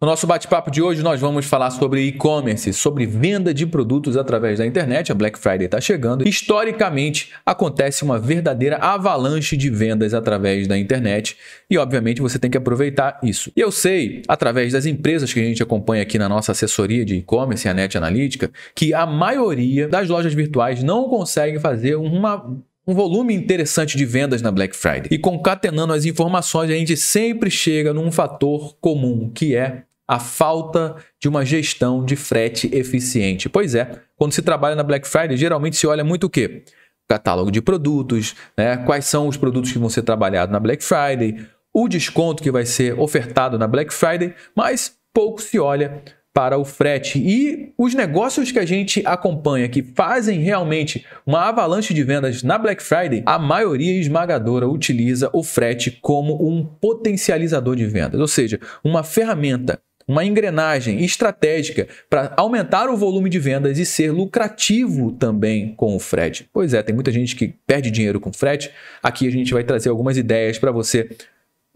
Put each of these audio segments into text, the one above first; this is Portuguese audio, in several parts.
No nosso bate-papo de hoje, nós vamos falar sobre e-commerce, sobre venda de produtos através da internet. A Black Friday está chegando. Historicamente, acontece uma verdadeira avalanche de vendas através da internet e, obviamente, você tem que aproveitar isso. E eu sei, através das empresas que a gente acompanha aqui na nossa assessoria de e-commerce, a Net Analítica, que a maioria das lojas virtuais não consegue fazer uma um volume interessante de vendas na Black Friday. E concatenando as informações, a gente sempre chega num fator comum, que é a falta de uma gestão de frete eficiente. Pois é, quando se trabalha na Black Friday, geralmente se olha muito o quê? Catálogo de produtos, né? quais são os produtos que vão ser trabalhados na Black Friday, o desconto que vai ser ofertado na Black Friday, mas pouco se olha para o frete. E os negócios que a gente acompanha que fazem realmente uma avalanche de vendas na Black Friday, a maioria esmagadora utiliza o frete como um potencializador de vendas, ou seja, uma ferramenta uma engrenagem estratégica para aumentar o volume de vendas e ser lucrativo também com o frete. Pois é, tem muita gente que perde dinheiro com frete. Aqui a gente vai trazer algumas ideias para você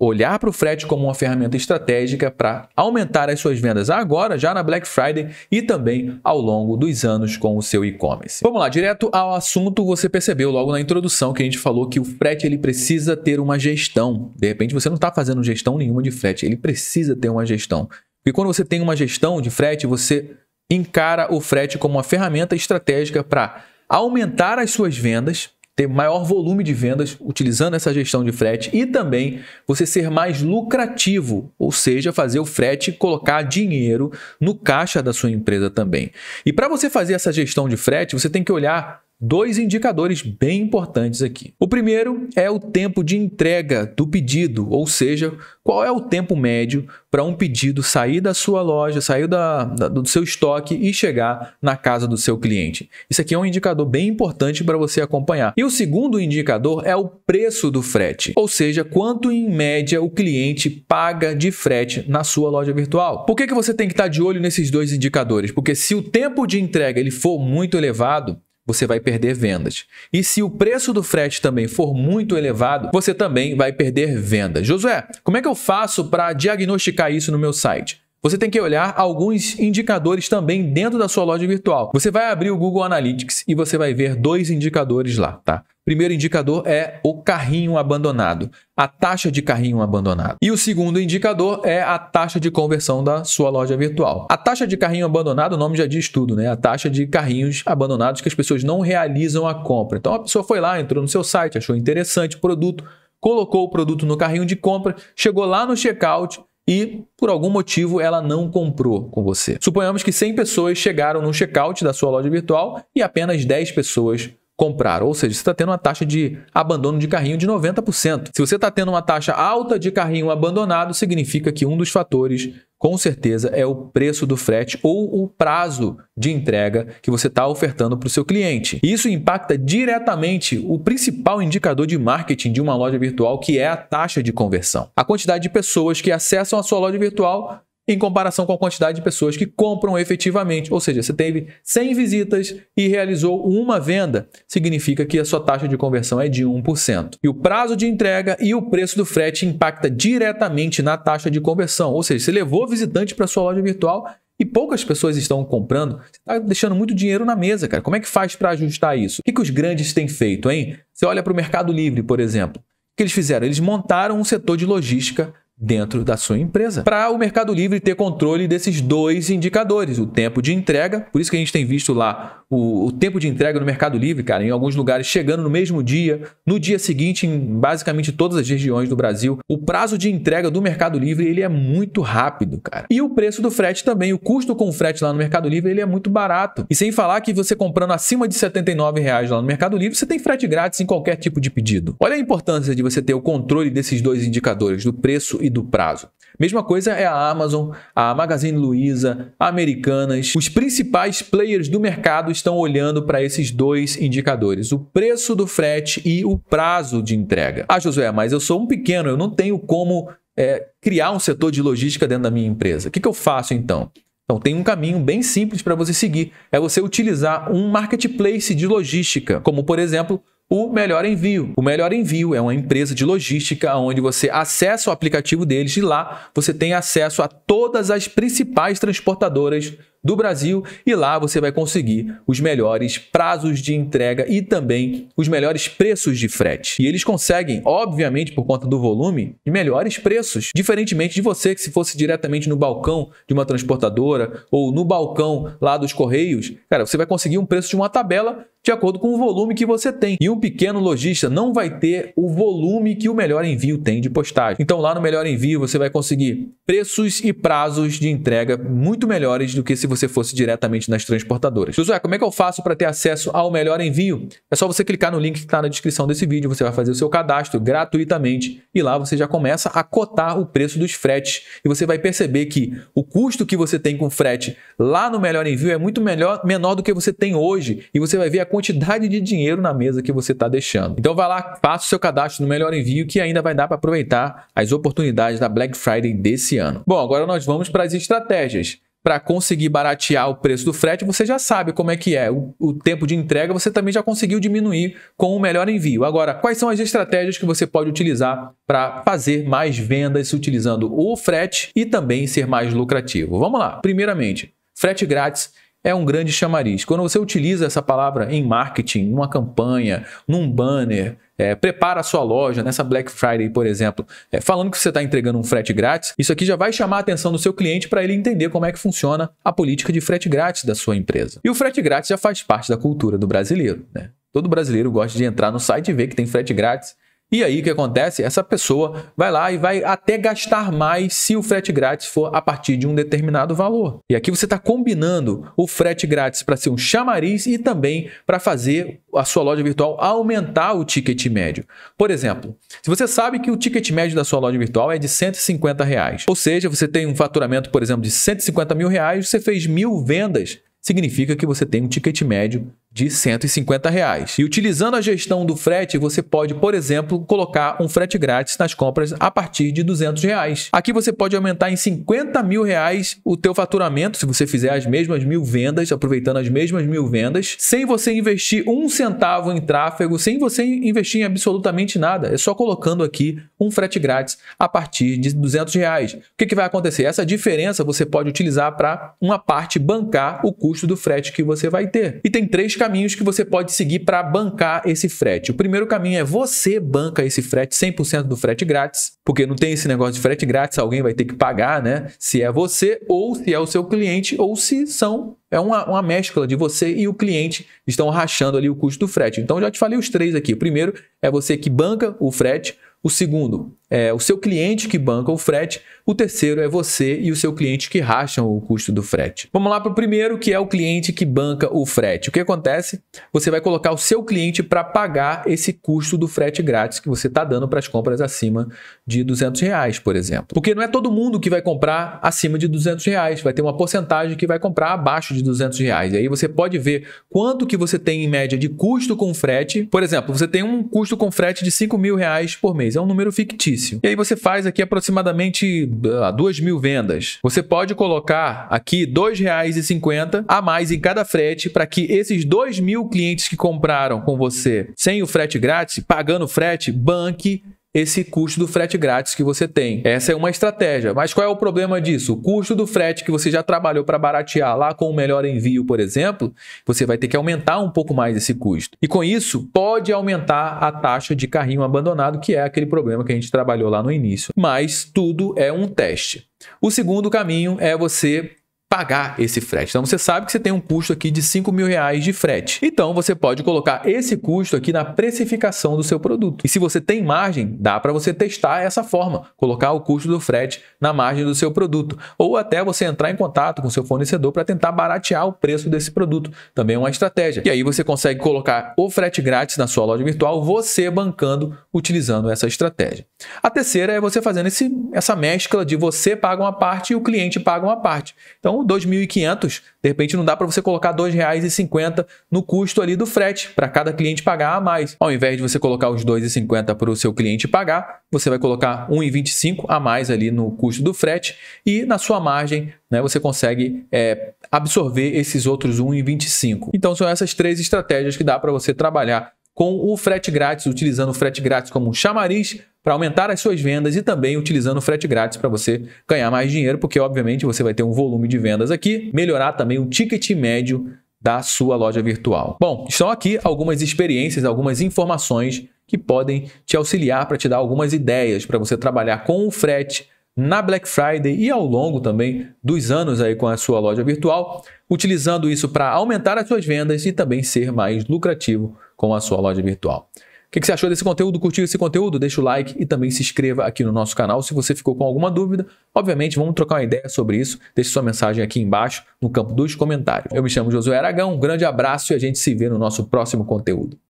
olhar para o frete como uma ferramenta estratégica para aumentar as suas vendas agora, já na Black Friday e também ao longo dos anos com o seu e-commerce. Vamos lá, direto ao assunto, você percebeu logo na introdução que a gente falou que o frete ele precisa ter uma gestão. De repente você não está fazendo gestão nenhuma de frete, ele precisa ter uma gestão. E quando você tem uma gestão de frete, você encara o frete como uma ferramenta estratégica para aumentar as suas vendas, ter maior volume de vendas utilizando essa gestão de frete e também você ser mais lucrativo, ou seja, fazer o frete colocar dinheiro no caixa da sua empresa também. E para você fazer essa gestão de frete, você tem que olhar dois indicadores bem importantes aqui. O primeiro é o tempo de entrega do pedido, ou seja, qual é o tempo médio para um pedido sair da sua loja, sair da, da, do seu estoque e chegar na casa do seu cliente. Isso aqui é um indicador bem importante para você acompanhar. E o segundo indicador é o preço do frete, ou seja, quanto em média o cliente paga de frete na sua loja virtual. Por que, que você tem que estar tá de olho nesses dois indicadores? Porque se o tempo de entrega ele for muito elevado, você vai perder vendas. E se o preço do frete também for muito elevado, você também vai perder vendas. Josué, como é que eu faço para diagnosticar isso no meu site? Você tem que olhar alguns indicadores também dentro da sua loja virtual. Você vai abrir o Google Analytics e você vai ver dois indicadores lá, tá? Primeiro indicador é o carrinho abandonado, a taxa de carrinho abandonado. E o segundo indicador é a taxa de conversão da sua loja virtual. A taxa de carrinho abandonado, o nome já diz tudo, né? A taxa de carrinhos abandonados que as pessoas não realizam a compra. Então a pessoa foi lá, entrou no seu site, achou interessante o produto, colocou o produto no carrinho de compra, chegou lá no checkout, e por algum motivo ela não comprou com você. Suponhamos que 100 pessoas chegaram no checkout da sua loja virtual e apenas 10 pessoas comprar. Ou seja, você está tendo uma taxa de abandono de carrinho de 90%. Se você está tendo uma taxa alta de carrinho abandonado, significa que um dos fatores, com certeza, é o preço do frete ou o prazo de entrega que você está ofertando para o seu cliente. Isso impacta diretamente o principal indicador de marketing de uma loja virtual, que é a taxa de conversão. A quantidade de pessoas que acessam a sua loja virtual em comparação com a quantidade de pessoas que compram efetivamente. Ou seja, você teve 100 visitas e realizou uma venda, significa que a sua taxa de conversão é de 1%. E o prazo de entrega e o preço do frete impacta diretamente na taxa de conversão. Ou seja, você levou visitante para sua loja virtual e poucas pessoas estão comprando, você está deixando muito dinheiro na mesa, cara. Como é que faz para ajustar isso? O que, que os grandes têm feito, hein? Você olha para o Mercado Livre, por exemplo. O que eles fizeram? Eles montaram um setor de logística dentro da sua empresa. Para o Mercado Livre ter controle desses dois indicadores, o tempo de entrega, por isso que a gente tem visto lá o, o, tempo de entrega no Mercado Livre, cara, em alguns lugares chegando no mesmo dia, no dia seguinte, em basicamente todas as regiões do Brasil. O prazo de entrega do Mercado Livre ele é muito rápido, cara. E o preço do frete também, o custo com o frete lá no Mercado Livre ele é muito barato. E sem falar que você comprando acima de R$ 79 reais lá no Mercado Livre, você tem frete grátis em qualquer tipo de pedido. Olha a importância de você ter o controle desses dois indicadores, do preço e do prazo. Mesma coisa é a Amazon, a Magazine Luiza, a Americanas. Os principais players do mercado estão olhando para esses dois indicadores, o preço do frete e o prazo de entrega. Ah, Josué, mas eu sou um pequeno, eu não tenho como é, criar um setor de logística dentro da minha empresa. O que, que eu faço então? Então, tem um caminho bem simples para você seguir: é você utilizar um marketplace de logística, como por exemplo o Melhor Envio. O Melhor Envio é uma empresa de logística onde você acessa o aplicativo deles e lá você tem acesso a todas as principais transportadoras do Brasil e lá você vai conseguir os melhores prazos de entrega e também os melhores preços de frete. E eles conseguem, obviamente, por conta do volume, melhores preços, diferentemente de você que se fosse diretamente no balcão de uma transportadora ou no balcão lá dos correios, cara, você vai conseguir um preço de uma tabela de acordo com o volume que você tem. E um pequeno lojista não vai ter o volume que o melhor envio tem de postagem. Então lá no melhor envio você vai conseguir preços e prazos de entrega muito melhores do que se você fosse diretamente nas transportadoras. Josué, como é que eu faço para ter acesso ao melhor envio? É só você clicar no link que está na descrição desse vídeo, você vai fazer o seu cadastro gratuitamente e lá você já começa a cotar o preço dos fretes e você vai perceber que o custo que você tem com frete lá no melhor envio é muito melhor, menor do que você tem hoje e você vai ver a quantidade de dinheiro na mesa que você está deixando. Então vai lá, faça o seu cadastro no melhor envio que ainda vai dar para aproveitar as oportunidades da Black Friday desse ano. Bom, agora nós vamos para as estratégias para conseguir baratear o preço do frete, você já sabe como é que é. O, o, tempo de entrega você também já conseguiu diminuir com o melhor envio. Agora, quais são as estratégias que você pode utilizar para fazer mais vendas utilizando o frete e também ser mais lucrativo? Vamos lá. Primeiramente, frete grátis é um grande chamariz. Quando você utiliza essa palavra em marketing, numa campanha, num banner, é, prepara a sua loja nessa Black Friday, por exemplo, é, falando que você está entregando um frete grátis, isso aqui já vai chamar a atenção do seu cliente para ele entender como é que funciona a política de frete grátis da sua empresa. E o frete grátis já faz parte da cultura do brasileiro, né? Todo brasileiro gosta de entrar no site e ver que tem frete grátis e aí o que acontece? Essa pessoa vai lá e vai até gastar mais se o frete grátis for a partir de um determinado valor. E aqui você está combinando o frete grátis para ser um chamariz e também para fazer a sua loja virtual aumentar o ticket médio. Por exemplo, se você sabe que o ticket médio da sua loja virtual é de 150 reais, ou seja, você tem um faturamento, por exemplo, de 150 mil reais, você fez mil vendas, significa que você tem um ticket médio de 150 reais. E utilizando a gestão do frete, você pode, por exemplo, colocar um frete grátis nas compras a partir de 200 reais. Aqui você pode aumentar em 50 mil reais o teu faturamento se você fizer as mesmas mil vendas, aproveitando as mesmas mil vendas, sem você investir um centavo em tráfego, sem você investir em absolutamente nada. É só colocando aqui um frete grátis a partir de 200 reais. O que, que vai acontecer? Essa diferença você pode utilizar para uma parte bancar o custo do frete que você vai ter. E tem três caminhos que você pode seguir para bancar esse frete. O primeiro caminho é você banca esse frete 100% do frete grátis, porque não tem esse negócio de frete grátis, alguém vai ter que pagar, né? Se é você ou se é o seu cliente ou se são é uma, uma mescla de você e o cliente estão rachando ali o custo do frete. Então já te falei os três aqui. O primeiro é você que banca o frete, o segundo é o seu cliente que banca o frete, o terceiro é você e o seu cliente que racham o custo do frete. Vamos lá para o primeiro, que é o cliente que banca o frete. O que acontece? Você vai colocar o seu cliente para pagar esse custo do frete grátis que você está dando para as compras acima de 200 reais, por exemplo. Porque não é todo mundo que vai comprar acima de 200 reais, vai ter uma porcentagem que vai comprar abaixo de 200 reais. E aí você pode ver quanto que você tem em média de custo com frete. Por exemplo, você tem um custo com frete de 5 mil reais por mês, é um número fictício início. E aí você faz aqui aproximadamente uh, ah, 2 mil vendas. Você pode colocar aqui R$ 2,50 a mais em cada frete para que esses 2 mil clientes que compraram com você sem o frete grátis, pagando frete, banque esse custo do frete grátis que você tem. Essa é uma estratégia. Mas qual é o problema disso? O custo do frete que você já trabalhou para baratear lá com o melhor envio, por exemplo, você vai ter que aumentar um pouco mais esse custo. E com isso, pode aumentar a taxa de carrinho abandonado, que é aquele problema que a gente trabalhou lá no início. Mas tudo é um teste. O segundo caminho é você pagar esse frete. Então você sabe que você tem um custo aqui de 5 mil reais de frete. Então você pode colocar esse custo aqui na precificação do seu produto. E se você tem margem, dá para você testar essa forma, colocar o custo do frete na margem do seu produto. Ou até você entrar em contato com seu fornecedor para tentar baratear o preço desse produto. Também é uma estratégia. E aí você consegue colocar o frete grátis na sua loja virtual, você bancando utilizando essa estratégia. A terceira é você fazendo esse, essa mescla de você paga uma parte e o cliente paga uma parte. Então 2.500, de repente não dá para você colocar R$ 2,50 no custo ali do frete para cada cliente pagar a mais. Ao invés de você colocar os R$ 2,50 para o seu cliente pagar, você vai colocar R$ 1,25 a mais ali no custo do frete e na sua margem né, você consegue é, absorver esses outros 1,25. Então, são essas três estratégias que dá para você trabalhar com o frete grátis, utilizando o frete grátis como um chamariz para aumentar as suas vendas e também utilizando frete grátis para você ganhar mais dinheiro, porque obviamente você vai ter um volume de vendas aqui, melhorar também o ticket médio da sua loja virtual. Bom, estão aqui algumas experiências, algumas informações que podem te auxiliar para te dar algumas ideias para você trabalhar com o frete na Black Friday e ao longo também dos anos aí com a sua loja virtual, utilizando isso para aumentar as suas vendas e também ser mais lucrativo com a sua loja virtual que, que você achou desse conteúdo? Curtiu esse conteúdo? Deixa o like e também se inscreva aqui no nosso canal. Se você ficou com alguma dúvida, obviamente vamos trocar uma ideia sobre isso. Deixe sua mensagem aqui embaixo no campo dos comentários. Eu me chamo Josué Aragão, um grande abraço e a gente se vê no nosso próximo conteúdo.